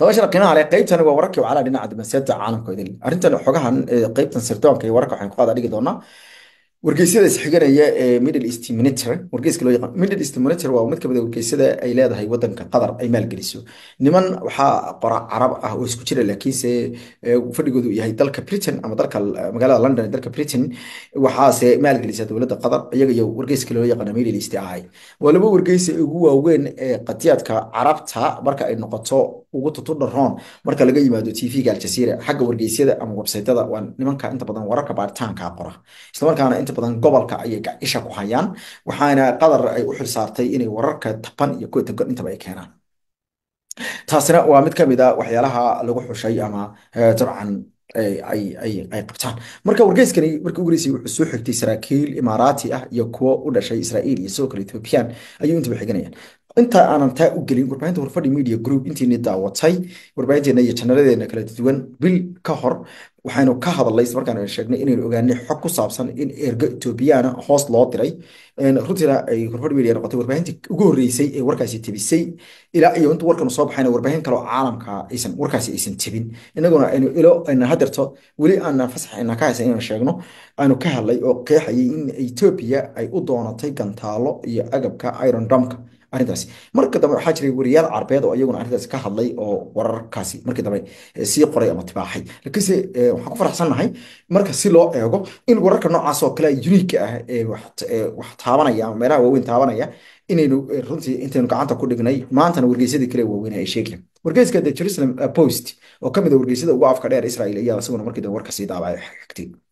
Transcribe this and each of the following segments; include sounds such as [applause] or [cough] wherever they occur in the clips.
dabashana qiimaha leh qaybtani waa wararkii wacalaha dhinaca dibasiyadda caalamka idin arrintan xogahan qaybtan sirdoonka iyo wararka waxaan ku qaada dhigi doonaa wargeysyada isxiganaya ee middle east monitor wargeyska loo yaqaan middle east monitor waa mid kamid ah wargeysyada ay leedahay wadanka qatar ay maalgeliso niman waxaa qora carab ah oo isku jira laakiinse fadhigoodu yahay dalka britain ama dalka magaalada london ee dalka britain waxaase maalgelisa dowladda qatar iyaga iyo wargeyska loo yaqaan middle east ahay waa laba wargeysa ugu waaweyn ee qadiyaadka carabta marka ay noqoto ugu tutudharoon marka laga yimaado tv-ga aljazeera xagga wargeysyada ama websaytada waa nimanka inta badan wararka baaritaanka qora islamarkaana inta badan gobolka ayay isha ku hayaan waxaana qatar ay u xilsaartay inay wararka taban iyo kow tankon intaba ay keenaan taasina waa mid kamid a ah waxyaalaha lagu xushay ama dabcan eh, ay qabtaan marka wargeyskani markii ugu horeysay wuxuu soo xigtay saraakiil imaaraati ah iyo kuwo u dhashay israa'iil iyo sidoo kale ethoobiyan ayuu intaba xiganayaan inta aanan taa u gelin warbaahinta warfadhi media group intiini daawatay warbaahinteena iyo janaladeena kala duwan bil ka hor waxaynu ka hadalnay isla sheegnay inaynu ogaanay xog ku saabsan in ergo etoobiyana hoos loo diray runtiina ay horfadh media noqotay warbaahintii ugu horreysay ee warkaasi tebisay ilaa iyo inta warkanu soo baxayna warbaahin kaloo caalamka aysan warkaasi aysan tebin inaguna aynu ilo ayna hadeerto weli aana fasax ayna ka haysan inaan sheegno aynu ka hadlay oo keexayay in etoobiya ay u doonatay gantaalo iyo agabka iron dumka arintaasi marka dambe waxaa jiray weriyaal carbeed oo iyaguna arrintaas ka hadlay oo wararkaasi markii dambe eh, sii qoray ama tibaaxay laakiinse eh, waxaan ku faraxsannahay marka si loo eego in wararka noocaas oo kale uniika ah eh, wax taabanaya ama meelaha waaweyn taabanaya inaynu runtii intaynu gacanta ku dhignay maantana wargeysyadii kale waaweyn ay sheegayaan wargeyska the jerusalem post oo ka mid a ah wargeysyada ugu afka dheer israel ayaa isaguna markii dambe warka sii xigtay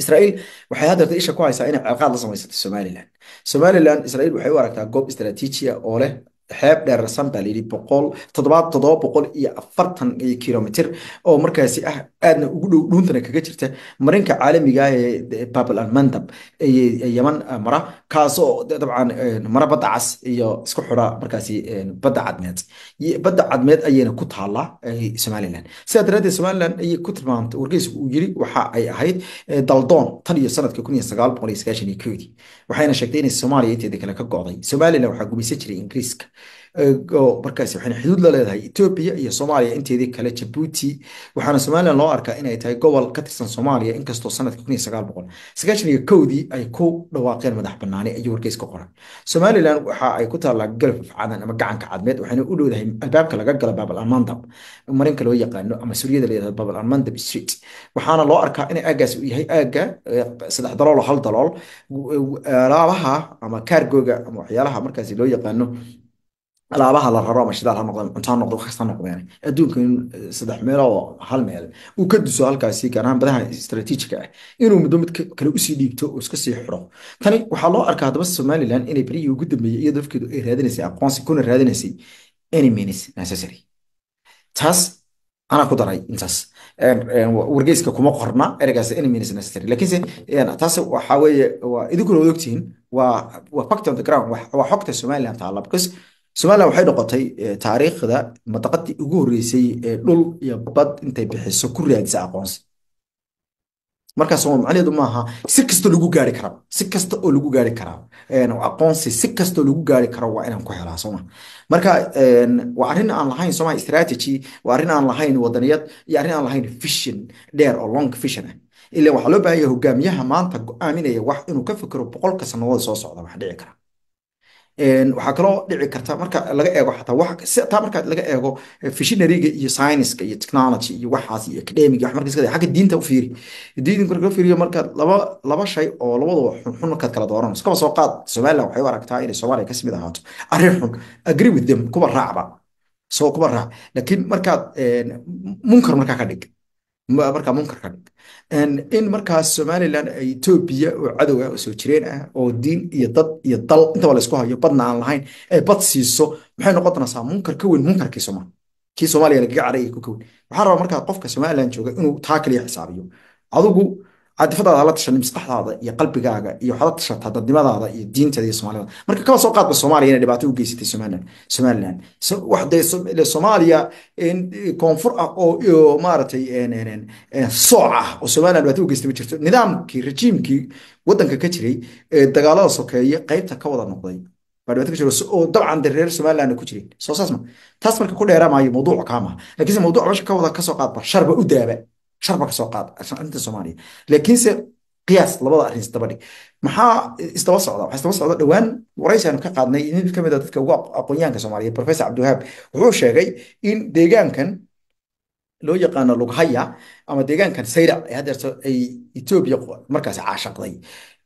israel waxay haddeerta isha ku haysaa inay ciqaad la samaysato somalilan somalilan isra'iil waxay u aragtaa goob istaraatiiji oo leh xeeb dheerarsan rasamta layidhi boqol toddobaad toddoba boqol iyo afartan kilomitr oo markaasi ah aadna ugu dhow dhuuntana kaga jirta marinka caalamiga ah ee babal almandab ee mara kaasoo dabcan mara badda cas iyo isku xura markaasi badda cadmeed badda cadmeed ayayna ku taallaa somalilan sida daraaddeed somalilan ayay ku tilmaamtay wargeyska uu yiri waxa ay ahayd daldoon tan iyo sanadka kun iyo sagaal boqol iyo sagaashan iyo koodii waxayna sheegtay inay soomaaliya inteeda kale ka go'day somaliland waxaa gumaysan jiray ingiriiska oo markaas waxayna xuduud la leedahay etoobiya iyo soomaaliya inteedii kale jabuuti waxaana somalilan loo arkaa inay tahay gobol ka tirsan soomaaliya inkastoo sanadka kun iyo kowdii ay ku dhawaaqeen madax banaani ayuu wargeyska ka qoray somalilan waxa ay ku taallaa galfaf cadan ama gacanka cadmeed waxayna u dhowdahay albaabka laga galo baabal almandab marinka loo yaqaano ama suryada la yirahdo almandab street waxaana loo arkaa in aagaas uu yahay aaga eh, saddex dalool oo hal dalool eh, eh, alaabaha ama kaargoga ama waxyaalaha markaasi loo yaqaano alaabaha la raro ama shidaal ha noqdeen cunto ha noqdo kas ha noqdeen adduunka in eh, saddex meel oo hal meel uu ka duso halkaasi gaar ahaan badaha istaraatiijiga ah inuu muddo mid kale usii dhiibto oo iska sii xuro tani waxaa loo arkaa haddaba somaliland inay berihii ugu dambeeyey iyadoo afkeedu ay raadinaysay aqoonsi kuna raadinaysay enemies necessary taas anaa ku daray intaas wargeyska kuma qorna ereygaas enemies necessary laakiinse taas waxaa weeye waa idinkuna wada ogtihiin waa waa fact on the ground waa xogta somaliland taala because somalilan waxay noqotay eh, taariikhda mantaqadii ugu horreysay ee dhul iyo bad intay bixiso ku raadisa aqoonsi markaas macnaheedu maaha si kasta lagu gaari karaa si kasta oo lagu gaari karaa aqoonsi si kastoo lagu gaari karo waa inaan ku helaa sooma marka waa arrin aan lahayn sooma strategy waa arrin aan lahayn wadaniyad iyo arrin aan lahayn vision dheer oo long vision ah ilaa waxaa loo baahan yahay hogaamiyaha maanta go'aaminaya wax inuu ka fikiro boqolka sannadood soo socda wax dhici kara waxaa kaloo dhici karta marka laga eego xataa markaa laga eego eh, fishinariga iyo syniska iyo technology iyo waxaas iyo academiga waxmarkiisa xagga diinta u fiiri diinta marka fiiriyo marka laba laba shay oo labaduba xunxun markaad kala dooranayso kaba soo qaad somaliland waxay u aragtaa inay soomaaliya kasmid ahaato arrin xun agree with them kuba raacba soo kuba raac laakiin markaad munkar markaa ka dhig marka markaa munkarkan in markaas somaliland ay etoobiya oo cadowga ah oo soo jireen ah oo diin iyo dad iyo dal intaba laysku hayo badna aan lahayn ay bad siiso maxay noqon doonaysaa munkar ka weyn munkarkii somaali kii soomaaliya lagaga cadhay ku ka weyn waxaan rabaa markaa qofka somaliland jooga inuu taa kaliya xisaabiyo adugu catifadaada hala tashanin maskaxdaada iyo qalbigaaga iyo waxaad la tashata dadnimadaada iyo diintaada iyo somalida marka kaba soo qaadba soomaaliya inay dhibaato u geysatay somalilan somalilan waxde soomaaliya koonfur ah oo maaragtay sooc ah oo somalilan dhibaato u geystay ma jirto nidaamkii rajiimkii waddanka ka jiray ee dagaalada sokeeye qaybta ka wada noqday dabcan reer somaliland ku jireen soo saas ma taas marka ku dheeraa maayo mawduuca kaa lakiinse mawduuca mesha ka wada kasoo qaadba sharba u daaba sharba kasoo qaada somalia laakiinse qiyaas labada arin arrin isdabadhig maxaa isdaba socda waxaa isdaba socda dhowaan waraysi aanu ka qaadnay mid ka mid a dadka ugu aqoonyahanka soomaaliyeed professor cabdiwahaab wuxuu sheegay in deegaankan loo yaqaano lughaya ama deegaankan sayra ee haddeerto ay etoobiya markaasi caashaqday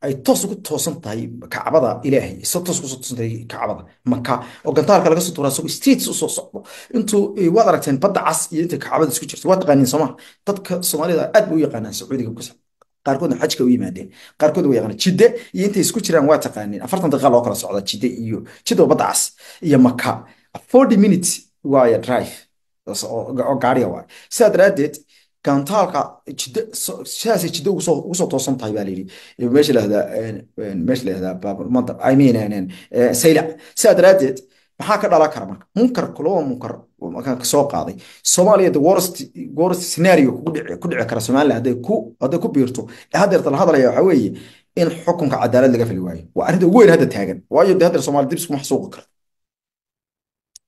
ay toos ugu toosan tahay kacbada ilaahay isa toos kusoo toosan tahay kacbada maka oo gantaalka laga soo tuuraa isagoo states usoo socdo intuu eh, waad aragteen badda cas iyo inta kacbada isku jirta waa taqaaniin soomaa dadka soomaalida aad bay u yaqaanaan sacuudiga ku qaarkoodna xajka u yimaadeen qaarkood waa yaqaanaan jidde iyo intay isku jiraan waa taqaaniin afartan daqiiqa loo kala socda jidde iyo jidda oo badda cas iyo maka forty minutes waaya drive oo gaariga waay sidaa daraaddeed gantaalka jidda sidaasay jidda ugu soo toosan tahay baa layidhi meesha lahdaa meesha lahdaa baabulmanta i mean e, saylac sidaa daraaddeed maxaa ka dhala kara marka munkarka laba munkar markaan kasoo qaaday soomaaliya the worst worst scenario kugu dhici ku dhici kara soomaaliya hadday ku hadday ku biirto ee haddeerta la hadlaya waxaa weeye in xukunka cadaalad laga fali waayo waa arrinta ugu weyn hadda taagan waayo dee haddeer soomaaliya dib iskuma xasuuqi karto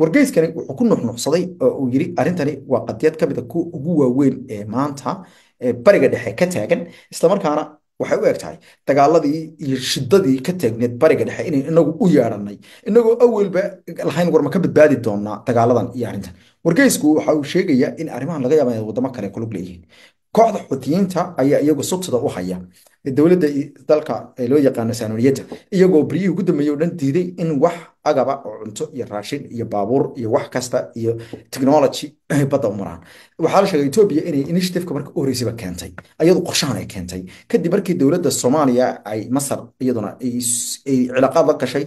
wargeyskani wuxuu ku nuxnuxsaday oo uu yiri arrintani waa qadiyad ka mida ah kuwa ugu waaweyn ee maanta bariga dhexe ka taagan islamarkaana waxay u eg tahay dagaaladii iyo shidadii ka taagneed bariga dhexe inay inagu u yeedhanay inagoo awelba lahayn warma ka badbaadi doonaa dagaaladan iyo arintan wargeysku waxa uu sheegayaa in arrimahan laga yaaba inay wadamo kale ku leeyihiin kooxda xutiyiinta ayaa iyagu subsida u haya dowladda dalka loo yaqaano saanuniyadda iyagoo beryihii ugu dambeeya o dhan diiday in wax agaba oo cunto iyo raashin iyo baabuur iyo wax kasta iyo technology badda u maraan waxaa la sheega etoobiya inay initiativeka marka u horreysaba keentay ayadu qorshahan ay keentay kadib markii dowladda soomaaliya ay masar iyaduna ay cilaaqaad la gashay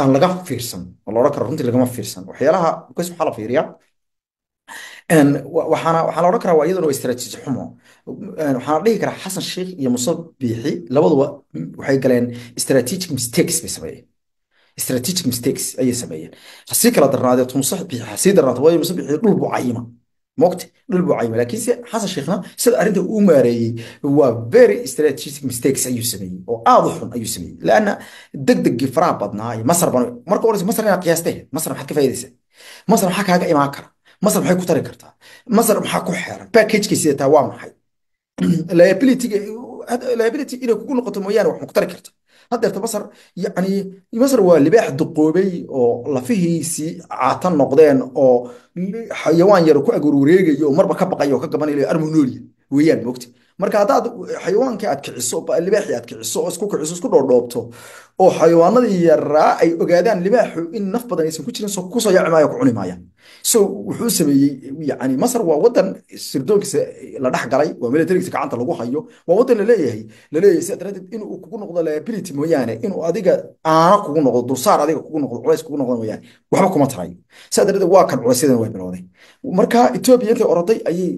aan laga fiirsan oo loodhan karo runtii lagama fiirsan waxyaalaha kas waxaa la fiiriyaa waxaana waxaa odhan karaa waa iyaduna waa istraatiiji xumo waxaana dhihi karaa xasan sheikh iyo muse biixi labaduba hmm, waxay galeen strategic mistakes bay sameeyeen strategic mistakes ayay sameeyeen hasii kala darnaadeed muse biixi hasii darnaato waayo muse biixi dhul buu cayima moogta dhul buu cayima laakiin se xasan sheikhna sida arrinta u maareeyey waa very strategic mistakes ayuu sameeyey oo aad u xun ayuu sameeyey laanna degdeggii faraha badnaa iyo masar ban marka horeysa masar inaad qiyaastee masar maxaad ka faa'iidaysaa masar maxaa kaaga imaan kara masar maxay ku tari kartaa masar maxaa ku xeeran packagekay sidataa waa maxay [clears throat] liability inay kugu noqoto mooyaane wax ku tari kartaa haddeerta masar yani masar waa libaax duqoobay oo lafihiisii caatan noqdeen oo xayawaan yar ku agurwareegaya oo marba ka baqaya oo ka gabanaya armonolia weeyaan moogta marka haddaad xayawaankii aad kiciso libaaxii aad kiciso oo isku kiciso isku dhoodhoobto oo xayawaanadii yaraa ay ogaadaan libaaxu in naf badan aysan ku jirin kusoo yaaci ku cuni maayaan so wuxuu sameeyey yani masar waa wadan sirdoonkiisa la dhex galay waa militarigiisa gacanta lagu hayo waa wadan laleeyahay laleeyahay sidaa daraadeed inuu kugu noqdo liability mooyaane inuu adiga aana kugu noqdo dursaar adiga kugu noqdo culays kugu noqdo mooyaane waxba kuma tarayo sidaa daraadeed waa kan culaysyadana way bilowday marka etoobiya intay oroday ayay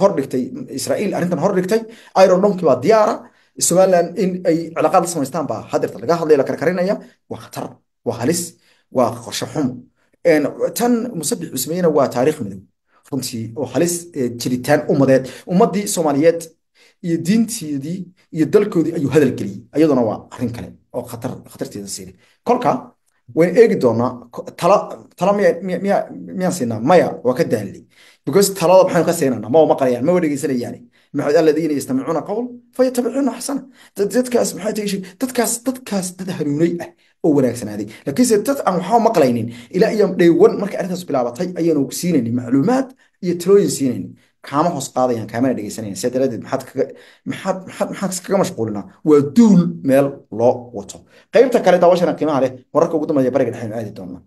hor dhigtay israa'iil arrintan hor dhigtay irondomki baa diyaara somaliland in ay cilaaqaad la samaystaan baa hadeerta laga hadlaya la karkarinaya waa khatar waa halis waa qorshe xumo tan musabix cusmeyena waa taarikh midow runtii oo halis eh, jiritaan ummadeed ummadii soomaaliyeed iyo diinteedii iyo dalkoodii ayuu hadal geliyey ayaduna waa arin kale oo khatarteeda siina kolka wayn eegi doonaa tala miyaan siinaa maya waa ka daalilay because talada maxaynu ka siinanaa ma maqlayaan ma dhegeysanayaan maxamed alladiina yastamicuuna qowl fayatabicuuna axsana dadkaas maxay dadkaas dadkaas dad hanuunay ah wanaagsanaada lakiinse dad aan waxba maqlaynin ilaa iyo dhaywan markay arrintaas bilaabatay ayaanu siinaynin macluumaad iyo talooyin siinaynin kaama hoos qaadayaan kaamana dhegeysanayaan sidaa daraadeed maxaan kaga mashquulinaa waa duul meel loo wato qaybta kale daawashana qiimaha leh wararka ugu dambeeya bariga dhexe aadi doonnaa